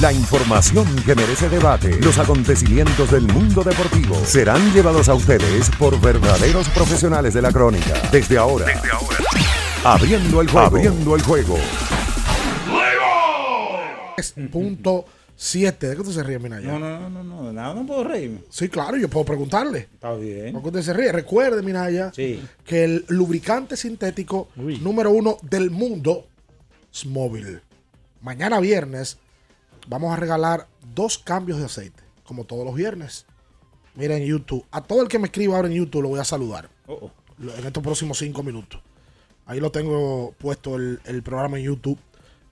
La información que merece debate, los acontecimientos del mundo deportivo serán llevados a ustedes por verdaderos profesionales de la crónica. Desde ahora, Desde ahora. abriendo el juego. Abriendo el juego. Punto 7. ¿De qué usted se ríe, Minaya? No, no, no, no, de nada no puedo reírme. Sí, claro, yo puedo preguntarle. Está bien. ¿Por qué usted se ríe? Recuerde, Minaya, que el lubricante sintético número uno del mundo es móvil. Mañana viernes vamos a regalar dos cambios de aceite, como todos los viernes. Mira en YouTube. A todo el que me escriba ahora en YouTube lo voy a saludar. Oh, oh. En estos próximos cinco minutos. Ahí lo tengo puesto el, programa en YouTube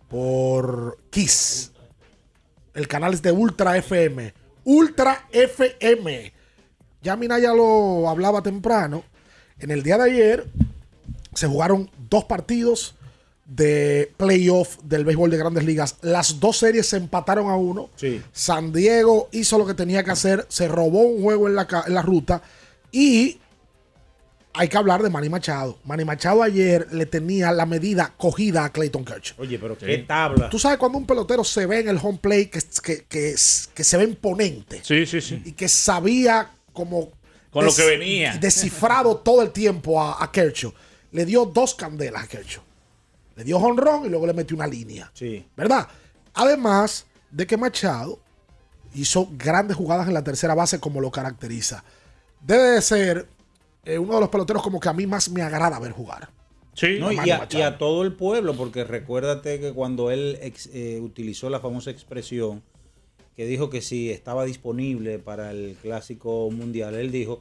por Kiss. El canal es de Ultra FM. Ultra FM. Ya lo hablaba temprano. En el día de ayer se jugaron dos partidos de playoff del béisbol de grandes ligas. Las dos series se empataron a uno. San Diego hizo lo que tenía que hacer, se robó un juego en la, ruta y hay que hablar de Manny Machado. Manny Machado ayer le tenía la medida cogida a Clayton Kershaw. Oye, pero qué tabla. Tú sabes cuando un pelotero se ve en el home play que, que, que, se ve imponente. Sí, sí, sí. Y que sabía como... Con lo que venía. Descifrado todo el tiempo a, a Kershaw. Le dio dos candelas a Kershaw. Le dio honrón y luego le metió una línea. Sí. ¿Verdad? Además de que Machado hizo grandes jugadas en la tercera base como lo caracteriza. Debe ser eh, uno de los peloteros como que a mí más me agrada ver jugar. Sí, y, a, todo el pueblo, porque recuérdate que cuando él eh, utilizó la famosa expresión que dijo que si estaba disponible para el clásico mundial, él dijo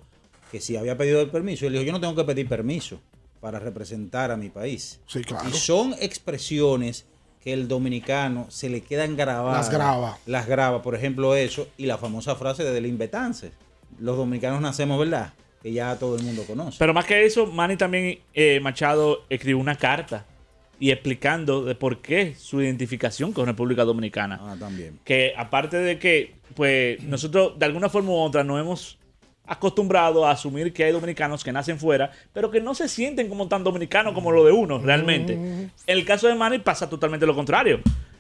que si había pedido el permiso, él dijo yo no tengo que pedir permiso para representar a mi país. Sí, claro. Y son expresiones que el dominicano se le quedan grabadas. Las graba. Las graba, por ejemplo, eso y la famosa frase de Delimbetance. Los dominicanos nacemos, ¿verdad? Que ya todo el mundo conoce. Pero más que eso, Manny también, eh, Machado, escribió una carta y explicando de por qué su identificación con República Dominicana. Ah, también. Que aparte de que, pues, nosotros de alguna forma u otra no hemos acostumbrado a asumir que hay dominicanos que nacen fuera, pero que no se sienten como tan dominicanos como lo de uno, realmente. En mm. el caso de Manny pasa totalmente lo contrario.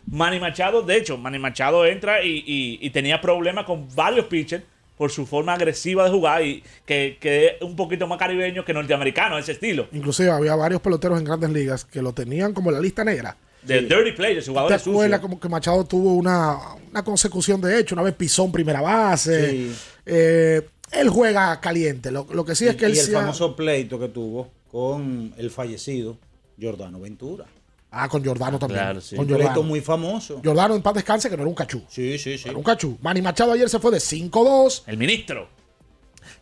Manny Machado, de hecho, Manny Machado entra y, tenía problemas con varios pitchers por su forma agresiva de jugar y que, es un poquito más caribeño que norteamericano, ese estilo. Inclusive había varios peloteros en grandes ligas que lo tenían como la lista negra. De Dirty Players, jugadores ¿Te acuerdas como que Machado tuvo una, consecución de hecho, una vez pisó en primera base. Eh, él juega caliente. Lo, que sí es que él. el famoso pleito que tuvo con el fallecido Jordano Ventura. Ah, con Jordano ah, también. Con un muy famoso. Jordano en paz descanse, que no era un cachú. Sí, sí, sí. Era un cachú. Manny Machado ayer se fue de 5-2. El ministro.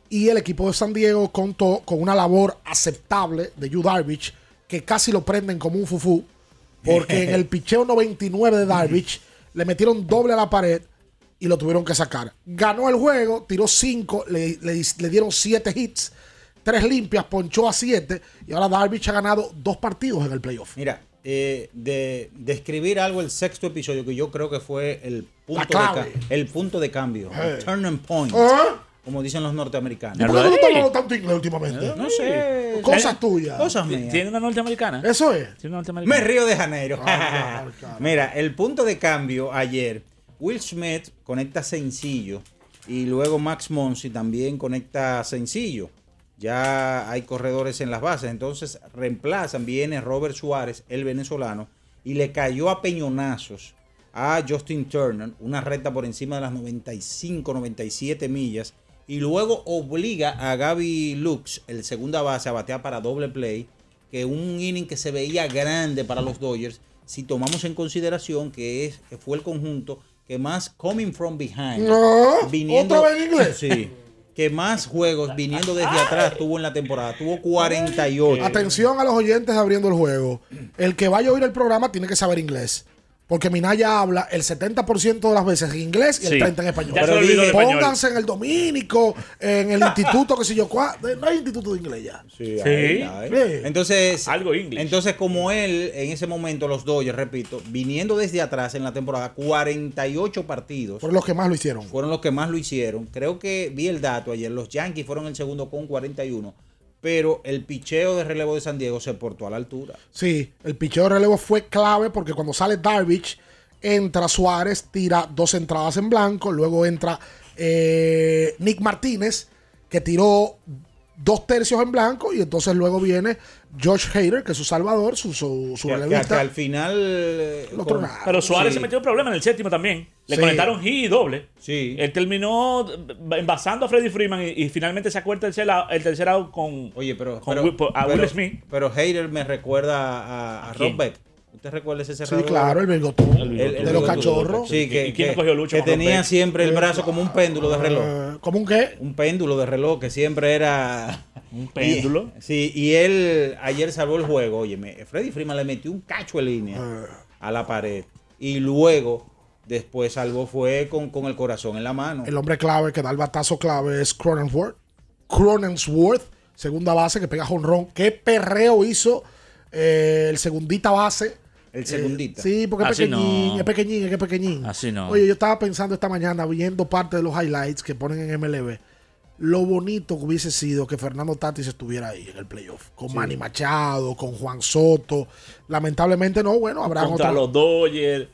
Y el equipo de San Diego contó con una labor aceptable de Yu Darvish, que casi lo prenden como un fufú, porque en el picheo 99 de Darvish le metieron doble a la pared y lo tuvieron que sacar. Ganó el juego, tiró cinco le, le, dieron siete hits, tres limpias, ponchó a siete y ahora Darvish ha ganado dos partidos en el playoff. Mira, eh, de describir algo el sexto episodio que yo creo que fue el punto, de, el punto de cambio, el eh. turning point. ¿Eh? Como dicen los norteamericanos. por qué no tanto últimamente? No, sé. Cosas tuyas. Cosas mías. Tiene una norteamericana. Eso es. ¿Tiene una norteamericana? Me río de Janeiro. Mira, el punto de cambio ayer Will Smith conecta sencillo y luego Max Monsi también conecta sencillo. Ya hay corredores en las bases, entonces reemplazan, viene Robert Suárez, el venezolano, y le cayó a peñonazos a Justin Turner, una recta por encima de las 95, 97 millas, y luego obliga a Gaby Lux, el segunda base, a batear para doble play, que un inning que se veía grande para los Dodgers, si tomamos en consideración que, es, que fue el conjunto que más coming from behind. Sí. Que más juegos viniendo desde atrás tuvo en la temporada. Tuvo 48. Atención a los oyentes abriendo el juego. El que vaya a oír el programa tiene que saber inglés. Porque Minaya habla el 70% de las veces en inglés y el 30% en español. Pero dije, pónganse en el dominico, en el instituto, que sé yo No hay instituto de inglés ya. Sí. Entonces, algo inglés. Entonces, como él, en ese momento, los yo repito, viniendo desde atrás en la temporada, 48 partidos. Fueron los que más lo hicieron. Fueron los que más lo hicieron. Creo que vi el dato ayer. Los Yankees fueron el segundo con 41 pero el picheo de relevo de San Diego se portó a la altura. Sí, el picheo de relevo fue clave porque cuando sale Darvich entra Suárez, tira dos entradas en blanco, luego entra eh, Nick Martínez, que tiró dos tercios en blanco y entonces luego viene Josh Hader, que es su salvador, su, su, su que, al final... Eh, Lo Pero Suárez se metió en problemas en el séptimo también. Le conectaron y doble. Sí. Él terminó envasando a Freddy Freeman y, finalmente se acuerda el tercer, out, con, Oye, pero, pero, Will, Smith. Pero Hader me recuerda a, a, ¿A Rob Beck. ¿Usted recuerda ese cerrador? Sí, claro, el de los cachorros. que, ¿Y que, tenía siempre el eh, brazo como un péndulo de reloj. Eh, ¿Como un qué? Un péndulo de reloj que siempre era. ¿Un péndulo? sí, y él ayer salvó el juego. Oye, Freddy Freeman le metió un cacho en línea ah. a la pared. Y luego después salvó fue con, el corazón en la mano. El hombre clave que da el batazo clave es Cronenworth. Cronenworth, segunda base que pega jonrón. ¿Qué perreo hizo eh, el segundita base el eh, segundito. sí, porque es pequeñín, es pequeñín, es pequeñín. Así no. Oye, yo estaba pensando esta mañana, viendo parte de los highlights que ponen en MLB, lo bonito que hubiese sido que Fernando Tatis estuviera ahí en el playoff, con Manny Machado, con Juan Soto. Lamentablemente no, bueno, habrá Contra los Dodgers.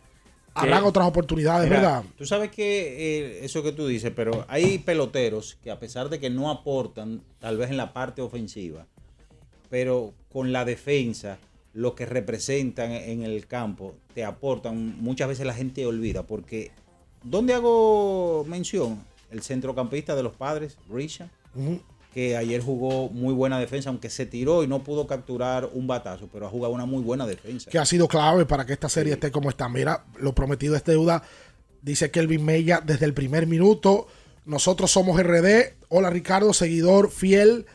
Habrán otras oportunidades, ¿verdad? Tú sabes que eh, eso que tú dices, pero hay peloteros que a pesar de que no aportan, tal vez en la parte ofensiva, pero con la defensa, lo que representan en el campo, te aportan, muchas veces la gente olvida, porque ¿dónde hago mención? El centrocampista de los padres, Richard que ayer jugó muy buena defensa, aunque se tiró y no pudo capturar un batazo, pero ha jugado una muy buena defensa. Que ha sido clave para que esta serie esté como está. Mira, lo prometido es deuda, dice Kelvin Mella desde el primer minuto. Nosotros somos RD. Hola Ricardo, seguidor fiel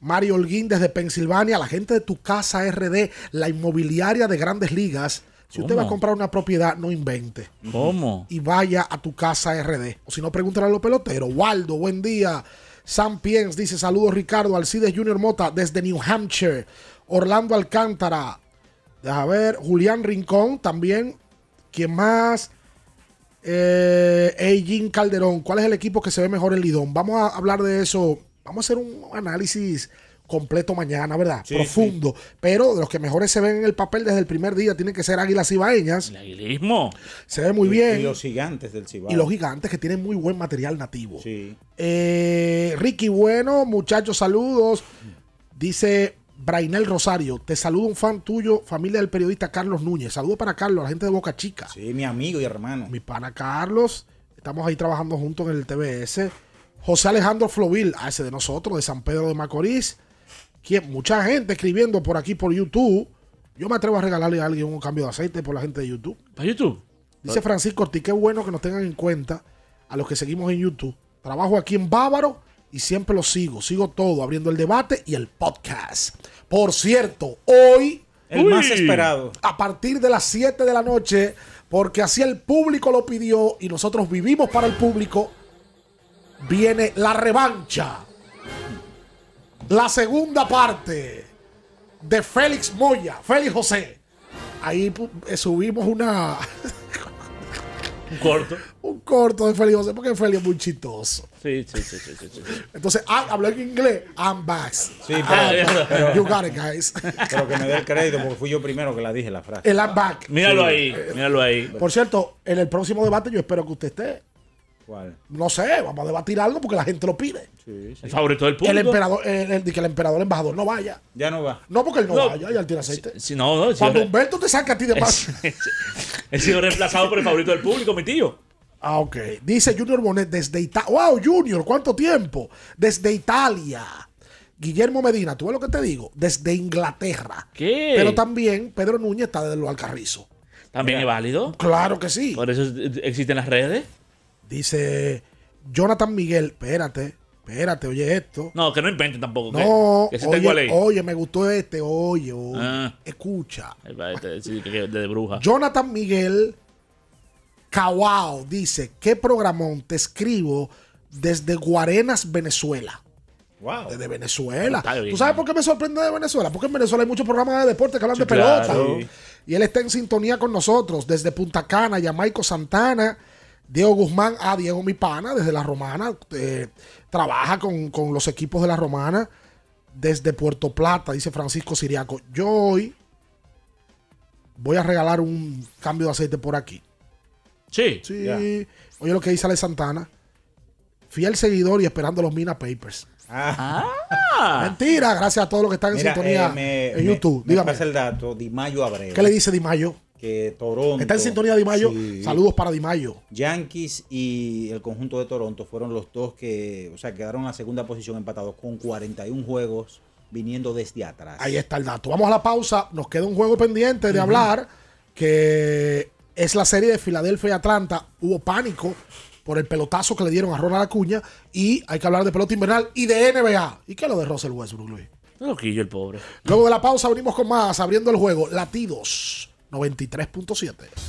Mario Holguín desde Pensilvania, la gente de tu casa RD, la inmobiliaria de grandes ligas. Si usted va a comprar una propiedad, no invente. ¿Cómo? Y vaya a tu casa RD. O si no, pregúntale a los peloteros. Waldo, buen día. Sam Piens dice: Saludos, Ricardo. Alcides Junior Mota desde New Hampshire. Orlando Alcántara. A ver. Julián Rincón también. ¿Quién más? Eh, Eijin Calderón. ¿Cuál es el equipo que se ve mejor en Lidón? Vamos a hablar de eso Vamos a hacer un análisis completo mañana, ¿verdad? Profundo. Pero de los que mejores se ven en el papel desde el primer día tienen que ser águilas cibaeñas. El aguilismo. Se ve muy bien. Y los gigantes del Cibao. Y los gigantes que tienen muy buen material nativo. Sí. Eh, Ricky Bueno, muchachos, saludos. Dice Brainel Rosario, te saludo un fan tuyo, familia del periodista Carlos Núñez. Saludo para Carlos, la gente de Boca Chica. Sí, mi amigo y hermano. Mi pana Carlos. Estamos ahí trabajando juntos en el TBS. José Alejandro Flovil, ah, ese de nosotros, de San Pedro de Macorís. Quien, mucha gente escribiendo por aquí por YouTube. Yo me atrevo a regalarle a alguien un cambio de aceite por la gente de YouTube. ¿Para YouTube? Dice Francisco Ortiz, qué bueno que nos tengan en cuenta a los que seguimos en YouTube. Trabajo aquí en Bávaro y siempre lo sigo. Sigo todo, abriendo el debate y el podcast. Por cierto, hoy. El más esperado. A partir de las 7 de la noche, porque así el público lo pidió y nosotros vivimos para el público viene la revancha. La segunda parte de Félix Moya, Félix José. Ahí eh, subimos una. un corto. Un corto de Félix José, porque Félix es muy chistoso. Sí, sí, sí, sí. sí, Entonces, ah, en inglés. I'm back. Sí, ah, You got it, guys. pero que me dé el crédito, porque fui yo primero que la dije la frase. El I'm back. Míralo ahí, míralo ahí. Por cierto, en el próximo debate yo espero que usted esté. No sé, vamos a debatir algo porque la gente lo pide. Sí, El favorito del público. El emperador, que el emperador embajador no vaya. Ya no va. No, porque él no, vaya, ya al tiene aceite. Si, Cuando Humberto te saca a ti de paso. He sido reemplazado por el favorito del público, mi tío. Ah, ok. Dice Junior Bonet desde Italia. ¡Wow, Junior! ¿Cuánto tiempo? Desde Italia. Guillermo Medina, tú ves lo que te digo, desde Inglaterra. ¿Qué? Pero también Pedro Núñez está desde los alcarrizo ¿También es válido? Claro que sí. Por eso existen las redes. Dice Jonathan Miguel, espérate, espérate, oye esto. No, que no invente tampoco. No, oye, me gustó este, oye, ah. escucha. Este, de, bruja. Jonathan Miguel Kawao dice, ¿qué programón te escribo desde Guarenas, Venezuela? Wow. Desde Venezuela. ¿Tú sabes por qué me sorprende de Venezuela? Porque en Venezuela hay muchos programas de deporte que hablan de pelota. Y él está en sintonía con nosotros desde Punta Cana, Jamaico Santana. Diego Guzmán, a ah, Diego mi pana, desde La Romana, eh, trabaja con, los equipos de La Romana desde Puerto Plata, dice Francisco Siriaco. Yo hoy voy a regalar un cambio de aceite por aquí. Sí. Sí. Oye lo que dice Ale Santana. Fiel seguidor y esperando los Mina Papers. Ah. Mentira, gracias a todos los que están en sintonía eh, en YouTube. el dato, Di Mayo Abreu. ¿Qué le dice Di Mayo? que Toronto. Está en sintonía Di Mayo. Saludos para Di Mayo. Yankees y el conjunto de Toronto fueron los dos que, o sea, quedaron en la segunda posición empatados con 41 juegos viniendo desde atrás. Ahí está el dato. Vamos a la pausa. Nos queda un juego pendiente de hablar que es la serie de Filadelfia y Atlanta. Hubo pánico por el pelotazo que le dieron a Ronald Acuña y hay que hablar de pelota invernal y de NBA. ¿Y qué lo de Russell Westbrook, Luis? Loquillo el pobre. Luego de la pausa abrimos con más, abriendo el juego, latidos 93.7.